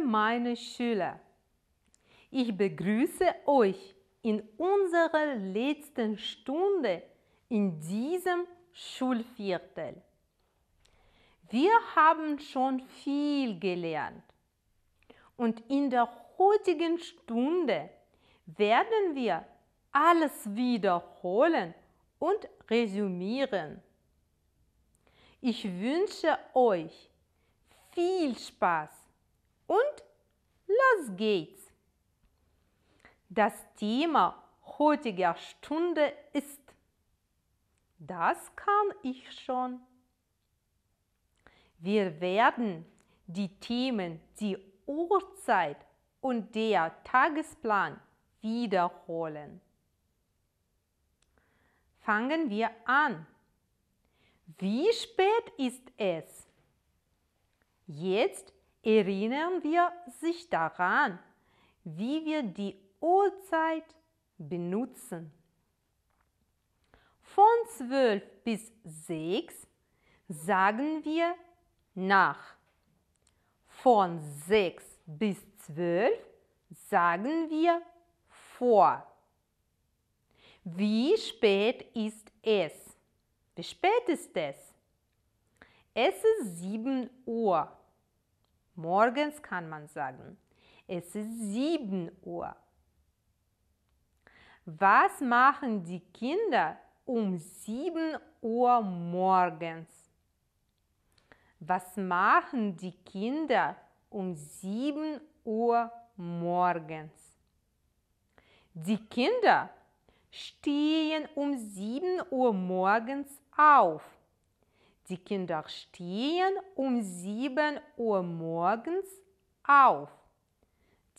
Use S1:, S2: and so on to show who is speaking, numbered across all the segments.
S1: meine Schüler, ich begrüße euch in unserer letzten Stunde in diesem Schulviertel. Wir haben schon viel gelernt und in der heutigen Stunde werden wir alles wiederholen und resümieren. Ich wünsche euch viel Spaß und los geht's! Das Thema heutiger Stunde ist Das kann ich schon. Wir werden die Themen, die Uhrzeit und der Tagesplan wiederholen. Fangen wir an. Wie spät ist es? Jetzt erinnern wir sich daran, wie wir die Uhrzeit benutzen. Von 12 bis 6 sagen wir nach. Von 6 bis 12 sagen wir vor. Wie spät ist es? Wie spät ist es? Es ist 7 Uhr. Morgens kann man sagen, es ist 7 Uhr. Was machen die Kinder um 7 Uhr morgens? Was machen die Kinder um 7 Uhr morgens? Die Kinder stehen um 7 Uhr morgens auf. Die Kinder stehen um 7 Uhr morgens auf.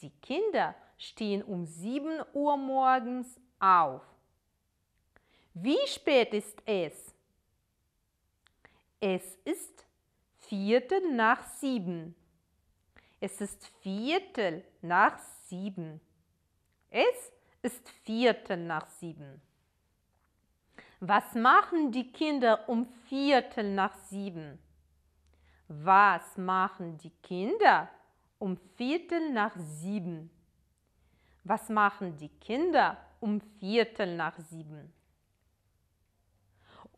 S1: Die Kinder stehen um 7 Uhr morgens auf. Wie spät ist es? Es ist Viertel nach sieben. Es ist Viertel nach sieben. Es ist Viertel nach sieben. Was machen die Kinder um Viertel nach sieben? Was machen die Kinder um Viertel nach sieben? Was machen die Kinder um Viertel nach sieben?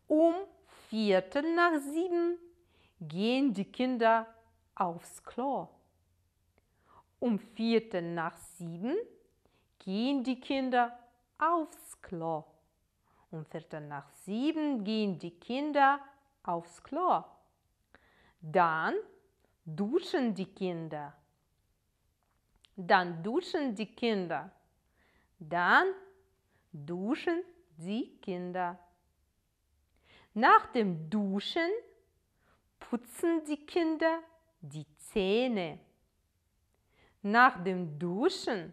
S1: Um Viertel nach sieben gehen die Kinder aufs Klo. Um Viertel nach sieben gehen die Kinder aufs Klo. Um Viertel nach sieben gehen die Kinder aufs Klo. Dann duschen die Kinder. Dann duschen die Kinder. Dann duschen die Kinder. Nach dem Duschen putzen die Kinder die Zähne. Nach dem Duschen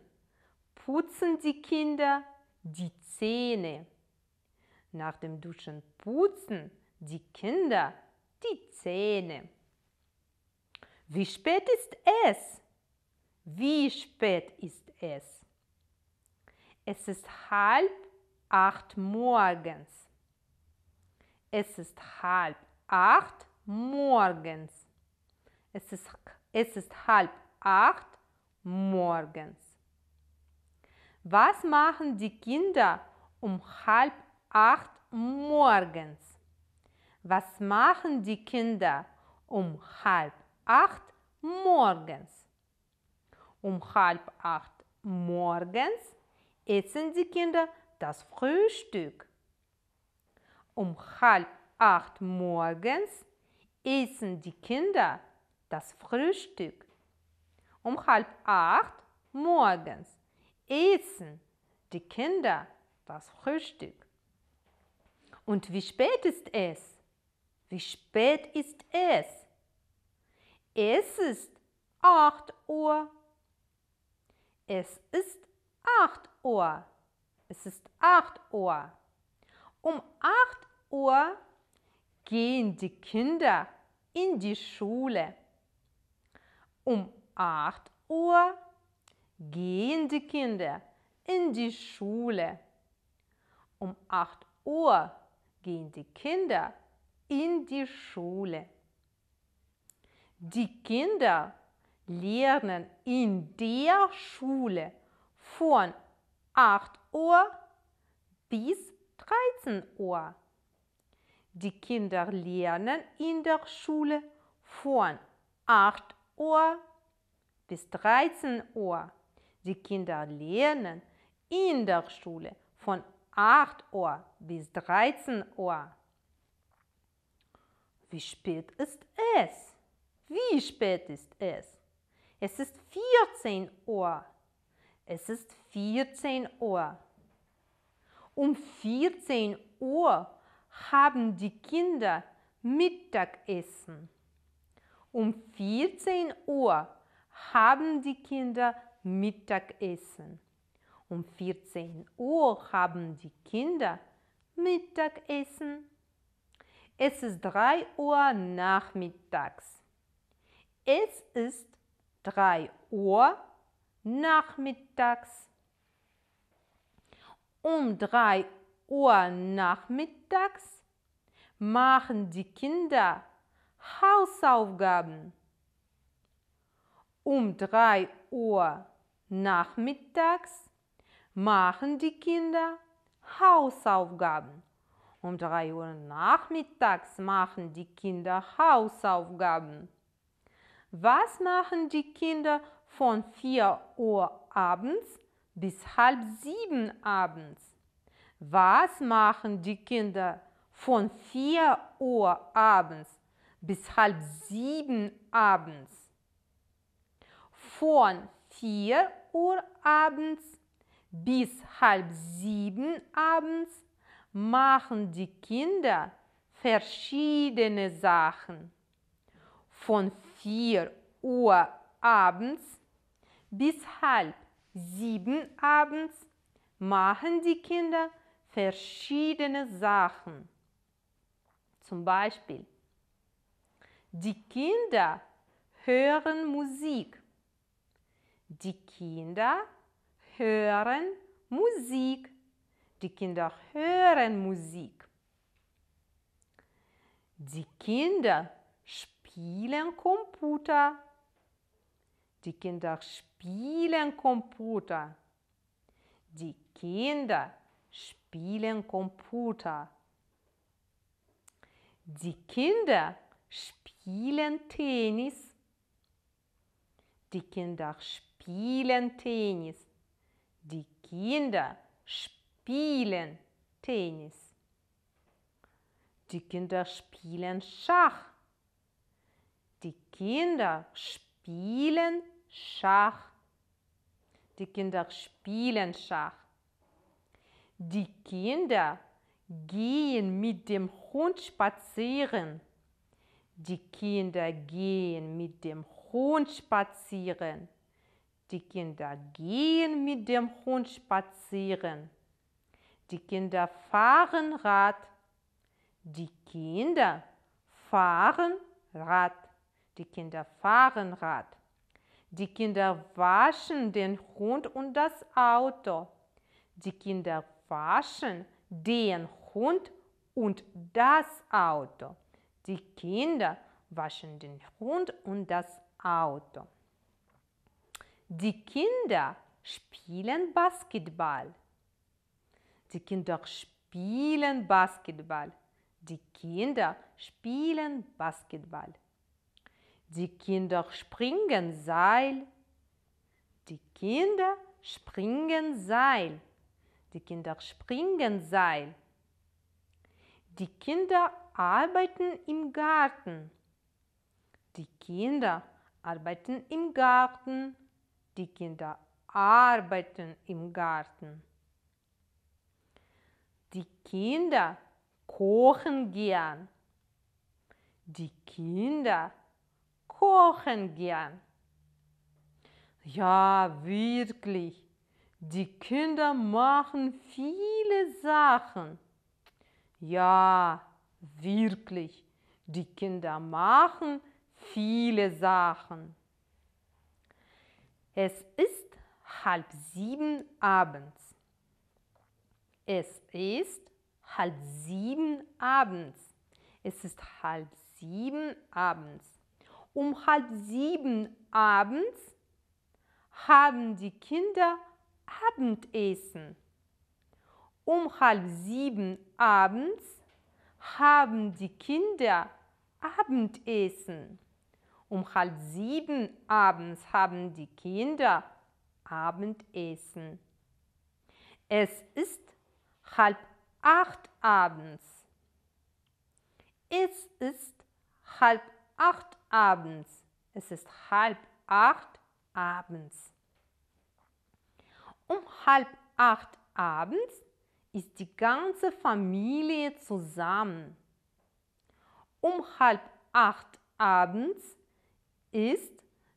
S1: putzen die Kinder die Zähne. Nach dem Duschen putzen die Kinder die Zähne. Wie spät ist es? Wie spät ist es? Es ist halb acht morgens. Es ist halb acht morgens. Es ist, es ist halb acht morgens. Was machen die Kinder um halb 8 morgens. Was machen die Kinder um halb acht morgens? Um halb acht morgens essen die Kinder das Frühstück. Um halb acht morgens essen die Kinder das Frühstück. Um halb acht morgens essen die Kinder das Frühstück. Und wie spät ist es? Wie spät ist es? Es ist 8 Uhr. Es ist 8 Uhr. Es ist 8 Uhr. Um 8 Uhr gehen die Kinder in die Schule. Um 8 Uhr gehen die Kinder in die Schule. Um 8 Uhr gehen die Kinder in die Schule. Die Kinder lernen in der Schule von 8 Uhr bis 13 Uhr. Die Kinder lernen in der Schule von 8 Uhr bis 13 Uhr. Die Kinder lernen in der Schule von 8 Uhr bis 13 Uhr. Wie spät ist es? Wie spät ist es? Es ist 14 Uhr. Es ist 14 Uhr. Um 14 Uhr haben die Kinder Mittagessen. Um 14 Uhr haben die Kinder Mittagessen. Um 14 Uhr haben die Kinder Mittagessen. Es ist 3 Uhr nachmittags. Es ist 3 Uhr nachmittags. Um 3 Uhr nachmittags machen die Kinder Hausaufgaben. Um 3 Uhr nachmittags machen die Kinder Hausaufgaben. Um 3 Uhr nachmittags machen die Kinder Hausaufgaben. Was machen die Kinder von 4 Uhr abends bis halb sieben abends? Was machen die Kinder von 4 Uhr abends bis halb sieben abends? Von 4 Uhr abends bis halb sieben abends machen die Kinder verschiedene Sachen. Von 4 Uhr abends bis halb sieben abends machen die Kinder verschiedene Sachen. Zum Beispiel, die Kinder hören Musik. Die Kinder hören Musik. Die Kinder hören Musik. Die Kinder spielen Computer. Die Kinder spielen Computer. Die Kinder spielen Computer. Die Kinder spielen Tennis. Die Kinder spielen Tennis. Kinder spielen Tennis. Die Kinder spielen Schach. Die Kinder spielen Schach. Die Kinder spielen Schach. Die Kinder gehen mit dem Hund spazieren. Die Kinder gehen mit dem Hund spazieren. Die Kinder gehen mit dem Hund spazieren. Die Kinder fahren Rad. Die Kinder fahren Rad. Die Kinder fahren Rad. Die Kinder waschen den Hund und das Auto. Die Kinder waschen den Hund und das Auto. Die Kinder waschen den Hund und das Auto. Die Kinder spielen Basketball. Die Kinder spielen Basketball. Die Kinder spielen Basketball. Die Kinder springen Seil. Die Kinder springen Seil. Die Kinder springen Seil. Die Kinder arbeiten im Garten. Die Kinder arbeiten im Garten. Die Kinder arbeiten im Garten. Die Kinder kochen gern. Die Kinder kochen gern. Ja, wirklich. Die Kinder machen viele Sachen. Ja, wirklich. Die Kinder machen viele Sachen. Es ist halb sieben abends. Es ist halb sieben abends. Es ist halb sieben abends. Um halb sieben abends haben die Kinder Abendessen. Um halb sieben abends haben die Kinder Abendessen. Um halb sieben abends haben die Kinder Abendessen. Es ist halb acht abends. Es ist halb acht abends. Es ist halb acht abends. Um halb acht abends ist die ganze Familie zusammen. Um halb acht abends ist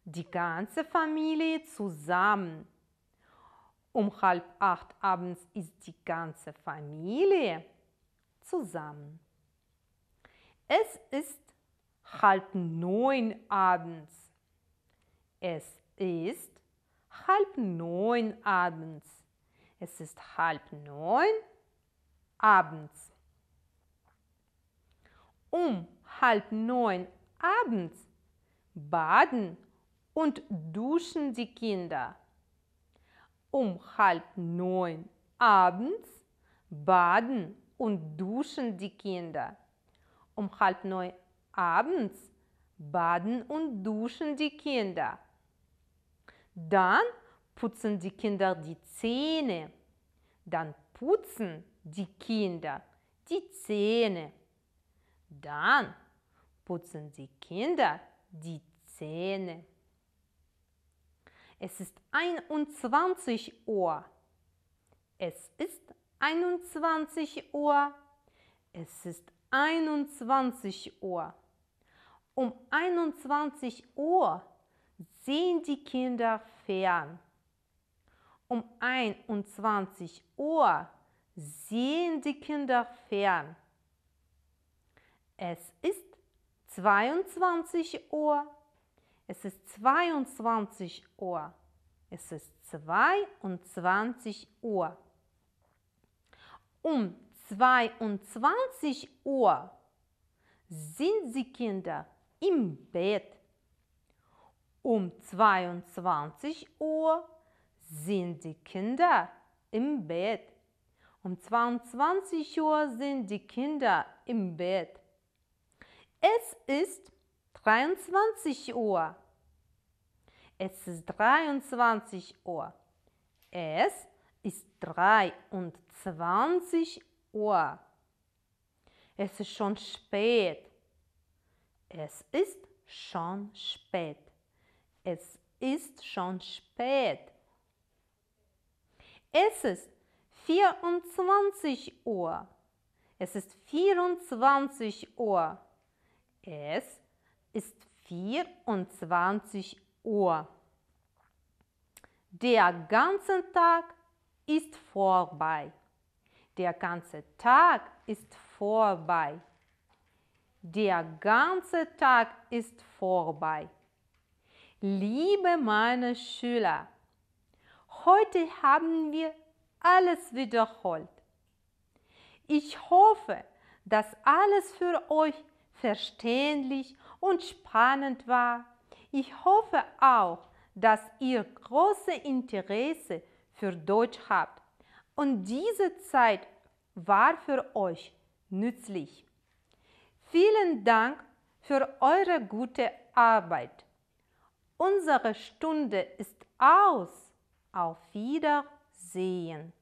S1: die ganze Familie zusammen. Um halb acht abends ist die ganze Familie zusammen. Es ist halb neun abends. Es ist halb neun abends. Es ist halb neun abends. Um halb neun abends baden und duschen die Kinder. Um halb neun abends baden und duschen die Kinder. Um halb neun abends baden und duschen die Kinder. Dann putzen die Kinder die Zähne. Dann putzen die Kinder die Zähne. Dann putzen die Kinder die Zähne. Es ist 21 Uhr. Es ist 21 Uhr. Es ist 21 Uhr. Um 21 Uhr sehen die Kinder fern. Um 21 Uhr sehen die Kinder fern. Es ist 22 Uhr. Es ist 22 Uhr. Es ist 22 Uhr. Um 22 Uhr sind die Kinder im Bett. Um 22 Uhr sind die Kinder im Bett. Um 22 Uhr sind die Kinder im Bett. Es ist 23 Uhr. Es ist 23 Uhr. Es ist 23 Uhr. Es ist schon spät. Es ist schon spät. Es ist schon spät. Es ist 24 Uhr. Es ist 24 Uhr. Es ist 24 Uhr. Der ganze Tag ist vorbei. Der ganze Tag ist vorbei. Der ganze Tag ist vorbei. Liebe meine Schüler, heute haben wir alles wiederholt. Ich hoffe, dass alles für euch verständlich und spannend war. Ich hoffe auch, dass ihr große Interesse für Deutsch habt und diese Zeit war für euch nützlich. Vielen Dank für eure gute Arbeit. Unsere Stunde ist aus. Auf Wiedersehen.